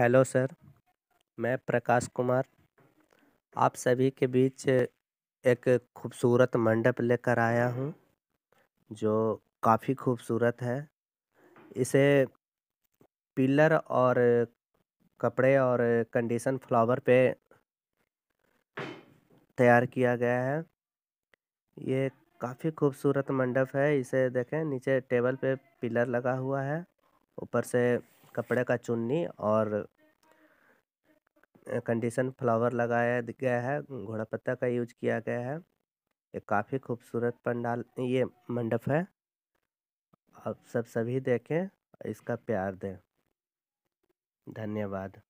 hello sir मैं प्रकाश कुमार आप सभी के बीच एक खूबसूरत मंडप लेकर आया हूँ जो काफ़ी खूबसूरत है इसे पिलर और कपड़े और कंडीशन फ्लावर पे तैयार किया गया है ये काफ़ी खूबसूरत मंडप है इसे देखें नीचे टेबल पे पिलर लगा हुआ है ऊपर से कपड़े का चुन्नी और कंडीशन फ्लावर लगाया गया है घोड़ा पत्ता का यूज किया गया है ये काफ़ी खूबसूरत पंडाल ये मंडप है आप सब सभी देखें इसका प्यार दें धन्यवाद